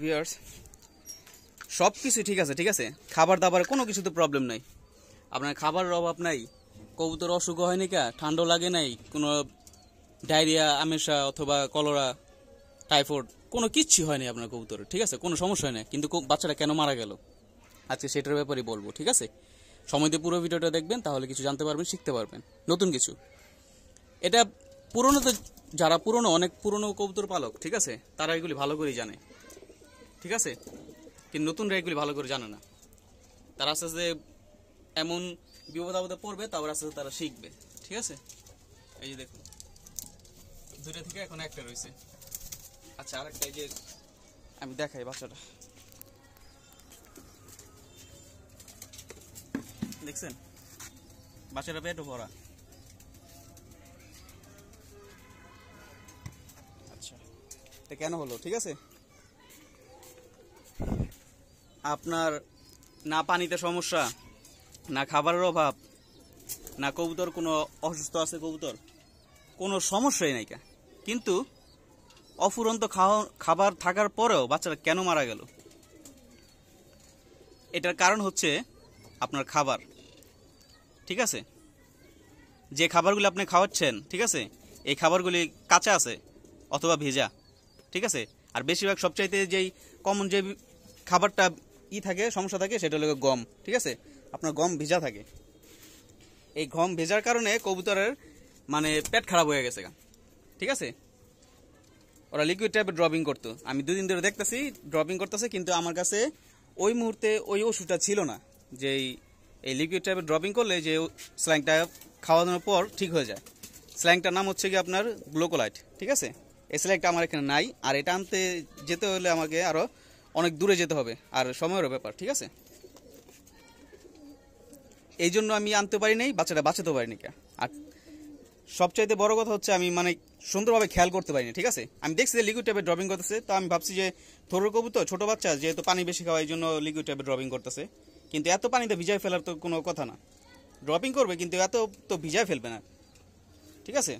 viewers সব কিছু ঠিক আছে ঠিক আছে খাবার দাবার কোনো কিছুতে প্রবলেম নাই আপনার খাবারের অভাব নাই কবুতর অসুখ হয় নাকি ঠান্ডা লাগে নাই কোনো ডায়রিয়া আমেশা অথবা কলরা টাইফয়েড কোনো কিচ্ছু হয়নি আপনার কবুতর ঠিক আছে কোনো সমস্যা হয় না কিন্তু বাচ্চাটা কেন মারা গেল আজকে সেটার ব্যাপারে বলবো ঠিক আছে সময় দিয়ে পুরো ভিডিওটা দেখবেন তাহলে কিছু জানতে পারবেন শিখতে পারবেন নতুন কিছু এটা পুরনো তো যারা পুরনো অনেক পুরনো কবুতর পালক ঠিক আছে তারা এগুলি ভালো করেই জানে ঠিক আছে কিন্তু নতুন রাইডগুলি ভালো করে জানে না তারা আস্তে আস্তে এমন বিপদ আপদে পড়বে তারপর আস্তে আস্তে তারা শিখবে ঠিক আছে এই যে দেখুন দুটা থেকে এখন একটা রয়েছে আচ্ছা আরেকটা এই যে আমি দেখাই বাচ্চাটা দেখছেন বাচ্চাটা পেটও ভরা আচ্ছা এটা কেন হলো ঠিক আছে আপনার না পানিতে সমস্যা না খাবারের অভাব না কবুতর কোনো অসুস্থ আছে কবুতর কোনো সমস্যাই নাই কিন্তু অফুরন্ত খাবার থাকার পরেও বাচ্চারা কেন মারা গেল এটার কারণ হচ্ছে আপনার খাবার ঠিক আছে যে খাবারগুলি আপনি খাওয়াচ্ছেন ঠিক আছে এই খাবারগুলি কাঁচা আছে অথবা ভেজা ঠিক আছে আর বেশিরভাগ সবচাইতে যেই কমন যে খাবারটা কি থাকে সমস্যা থাকে সেটা হলো গম ঠিক আছে আপনার গম ভেজা থাকে এই গম ভেজার কারণে কবুতরের মানে পেট খারাপ হয়ে গেছে ঠিক আছে ওরা লিকুইড টাইপের ড্রপিং করতো আমি দুদিন ধরে দেখতেছি ড্রপিং করতেছে কিন্তু আমার কাছে ওই মুহূর্তে ওই ওষুধটা ছিল না যে এই লিকুইড টাইপের ড্রপিং করলে যে স্ল্যাংটা খাওয়ানোর পর ঠিক হয়ে যায় স্ল্যাংটার নাম হচ্ছে কি আপনার গ্লোকোলাইট ঠিক আছে এই স্ল্যাংটা আমার এখানে নাই আর এটা আনতে যেতে হলে আমাকে আরও অনেক দূরে যেতে হবে আর সময়েরও ব্যাপার ঠিক আছে এই জন্য আমি আনতে পারি নাই বাচ্চাটা বাঁচাতে পারিনি কে আর সবচাইতে বড় কথা হচ্ছে আমি মানে সুন্দরভাবে খেয়াল করতে পারিনি ঠিক আছে আমি দেখছি যে লিকুইড টাইপের ড্রপিং করতেছে তো আমি ভাবছি যে থরুর কবুতর ছোটো বাচ্চা যেহেতু পানি বেশি খাওয়া এই জন্য লিকুইড টাইপের ড্রপিং করতেছে কিন্তু এত পানিতে ভিজায় ফেলার তো কোনো কথা না ড্রপিং করবে কিন্তু এত তো ভিজায় ফেলবে না ঠিক আছে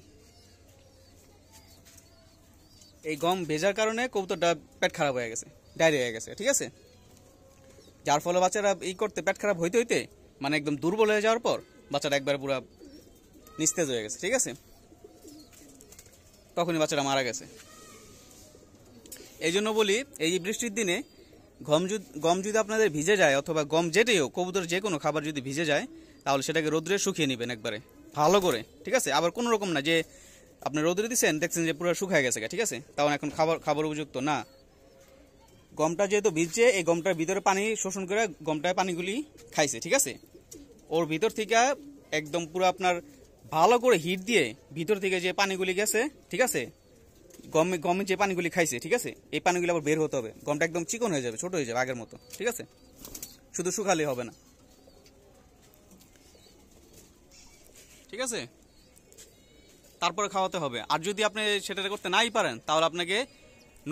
এই গম ভেজার কারণে কবুতরটা পেট খারাপ হয়ে গেছে ডায়রিয়া হয়ে গেছে ঠিক আছে যার ফলে বাচ্চারা এই করতে পেট খারাপ হইতে হইতে মানে একদম দুর্বল হয়ে যাওয়ার পর বাচ্চারা একবার পুরো নিস্তেজ হয়ে গেছে ঠিক আছে তখনই বাচ্চাটা মারা গেছে এই জন্য বলি এই বৃষ্টির দিনে গম যদি গম যদি আপনাদের ভিজে যায় অথবা গম যেটাই হোক কবুতর যে কোনো খাবার যদি ভিজে যায় তাহলে সেটাকে রোদ্রে শুকিয়ে নেবেন একবারে ভালো করে ঠিক আছে আবার কোনো রকম না যে আপনি রোদ্রে দিচ্ছেন দেখছেন যে পুরো শুকিয়ে গেছে ঠিক আছে তাহলে এখন খাবার খাবার উপযুক্ত না গমটা যেহেতু ভিজছে এই গমটার ভিতরে পানি শোষণ করে গমটায় পানিগুলি খাইছে ঠিক আছে ওর ভিতর থেকে একদম পুরো আপনার ভালো করে হিট দিয়ে ভিতর থেকে যে পানিগুলি গেছে ঠিক আছে গমে গমে যে পানিগুলি খাইছে ঠিক আছে এই পানিগুলি আবার বের হতে হবে গমটা একদম চিকন হয়ে যাবে ছোট হয়ে যাবে আগের মতো ঠিক আছে শুধু শুকালে হবে না ঠিক আছে তারপরে খাওয়াতে হবে আর যদি আপনি সেটা করতে নাই পারেন তাহলে আপনাকে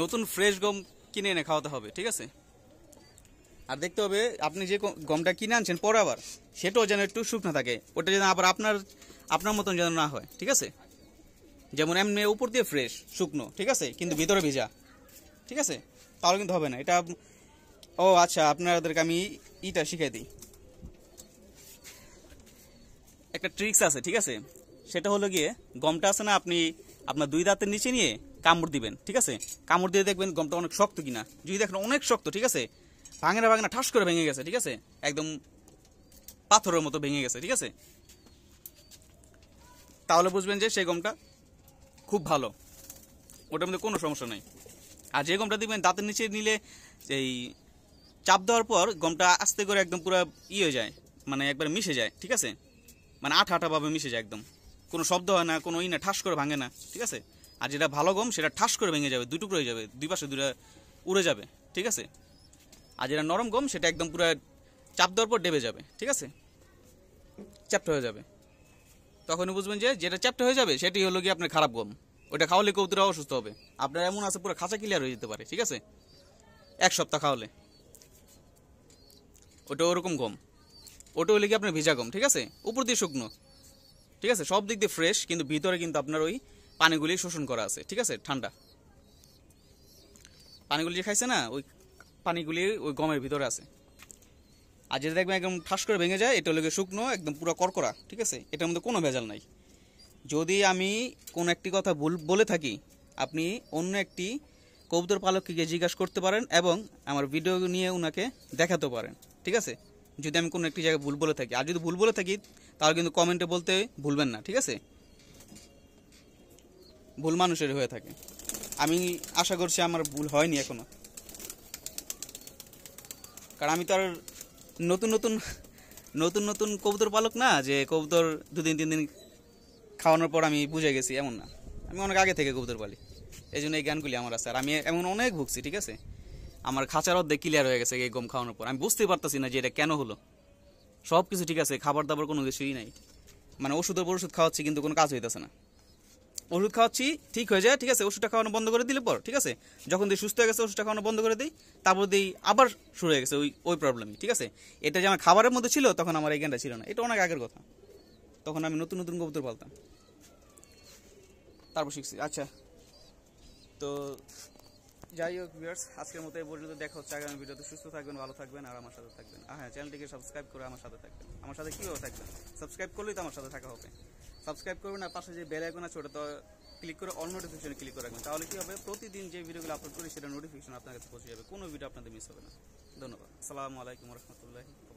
নতুন ফ্রেশ গম কিনে এনে খাওয়াতে হবে ঠিক আছে আর দেখতে হবে আপনি যে গমটা কিনে আনছেন পরে আবার সেটাও যেন একটু শুকনো থাকে ওটা যেন আবার আপনার আপনার মতন যেন না হয় ঠিক আছে যেমন এমনি উপর দিয়ে ফ্রেশ শুকনো ঠিক আছে কিন্তু ভিতরে ভিজা ঠিক আছে তাহলে কিন্তু হবে না এটা ও আচ্ছা আপনাদেরকে আমি ইটা শিখাই দিই একটা ট্রিক্স আছে ঠিক আছে সেটা হলো গিয়ে গমটা আছে না আপনি আপনার দুই দাঁতের নিচে নিয়ে কামড় দিবেন ঠিক আছে কামড় দিয়ে দেখবেন গমটা অনেক শক্ত কিনা যদি দেখেন অনেক শক্ত ঠিক আছে ভাঙে না ভাঙে ঠাস করে ভেঙে গেছে ঠিক আছে একদম পাথরের মতো ভেঙে গেছে ঠিক আছে তাহলে বুঝবেন যে সেই গমটা খুব ভালো ওটার মধ্যে কোনো সমস্যা নেই আর যে গমটা দিবেন দাঁতের নিচে নিলে এই চাপ দেওয়ার পর গমটা আস্তে করে একদম পুরো ই হয়ে যায় মানে একবার মিশে যায় ঠিক আছে মানে আঠা আঠাভাবে মিশে যায় একদম কোনো শব্দ হয় না কোনো ই না ঠাস করে ভাঙে না ঠিক আছে আর যেটা ভালো গম সেটা ঠাস করে ভেঙে যাবে দুটুকরো হয়ে যাবে দুই পাশে দুটা উড়ে যাবে ঠিক আছে আর যেটা নরম গম সেটা একদম পুরো চাপ দেওয়ার পর ডেবে যাবে ঠিক আছে চ্যাপ্টা হয়ে যাবে তখনই বুঝবেন যে যেটা চ্যাপ্টা হয়ে যাবে সেটি হলো কি আপনার খারাপ গম ওটা খাওয়ালে কবুতরা অসুস্থ হবে আপনার এমন আছে পুরো খাঁচা ক্লিয়ার হয়ে যেতে পারে ঠিক আছে এক সপ্তাহ খাওয়ালে ওটা ওরকম গম ওটা হলে কি আপনার ভিজা গম ঠিক আছে উপর দিয়ে শুকনো ঠিক আছে সব দিক দিয়ে ফ্রেশ কিন্তু ভিতরে কিন্তু আপনার ওই পানিগুলি শোষণ করা আছে ঠিক আছে ঠান্ডা পানিগুলি যে খাইছে না ওই পানিগুলি ওই গমের ভিতরে আছে আর যেটা দেখবেন একদম ঠাস করে ভেঙে যায় এটা হলো শুকনো একদম পুরো করকরা ঠিক আছে এটার মধ্যে কোনো ভেজাল নাই যদি আমি কোনো একটি কথা বলে থাকি আপনি অন্য একটি কবুতর পালককে গিয়ে জিজ্ঞাসা করতে পারেন এবং আমার ভিডিও নিয়ে ওনাকে দেখাতে পারেন ঠিক আছে যদি আমি কোনো একটি জায়গায় ভুল বলে থাকি আর যদি ভুল বলে থাকি তাহলে কিন্তু কমেন্টে বলতে ভুলবেন না ঠিক আছে ভুল মানুষের হয়ে থাকে আমি আশা করছি আমার ভুল হয়নি এখনো কারণ আমি তো আর নতুন নতুন নতুন নতুন কবুতর পালক না যে কবুতর দুদিন তিন দিন খাওয়ানোর পর আমি বুঝে গেছি এমন না আমি অনেক আগে থেকে কবুতর পালি এই জন্য এই গানগুলি আমার আছে আর আমি এমন অনেক ভুগছি ঠিক আছে আমার খাঁচার অর্ধেক ক্লিয়ার হয়ে গেছে এই গম খাওয়ানোর পর আমি বুঝতেই পারতেছি না যে এটা কেন হলো সব কিছু ঠিক আছে খাবার দাবার কোনো কিছুই নাই মানে ওষুধের ওষুধ খাওয়াচ্ছি কিন্তু কোনো কাজ হইতেছে না ওষুধ খাওয়াচ্ছি ঠিক হয়ে যায় ঠিক আছে ওষুধটা খাওয়ানো বন্ধ করে দিলে পর ঠিক আছে যখন দিই সুস্থ হয়ে গেছে ওষুধটা খাওয়ানো বন্ধ করে দিই তারপর দিই আবার শুরু হয়ে গেছে ওই ওই প্রবলেমই ঠিক আছে এটা যে আমার খাবারের মধ্যে ছিল তখন আমার এই জ্ঞানটা ছিল না এটা অনেক আগের কথা তখন আমি নতুন নতুন কবুতর পালতাম তারপর শিখছি আচ্ছা তো যাই হোক ভিউয়ার্স আজকের মতো এই পর্যন্ত দেখা হচ্ছে আগামী ভিডিওতে সুস্থ থাকবেন ভালো থাকবেন আর আমার সাথে থাকবেন হ্যাঁ চ্যানেলটিকে সাবস্ক্রাইব করে আমার সাথে থাকবেন আমার সাথে কীভাবে থাকবেন সাবস্ক্রাইব করলেই তো আমার সাথে থাকা হবে সাবস্ক্রাইব করবেন আর পাশে যে বেল আইকন আছে ওটা তো ক্লিক করে অল নোটিফিকেশন ক্লিক করে রাখবেন তাহলে কি হবে প্রতিদিন যে ভিডিওগুলো আপলোড করি সেটা নোটিফিকেশন আপনার কাছে পৌঁছে যাবে কোনো ভিডিও আপনাদের মিস হবে না ধন্যবাদ আসসালামু আলাইকুম রহমতুল্লাহি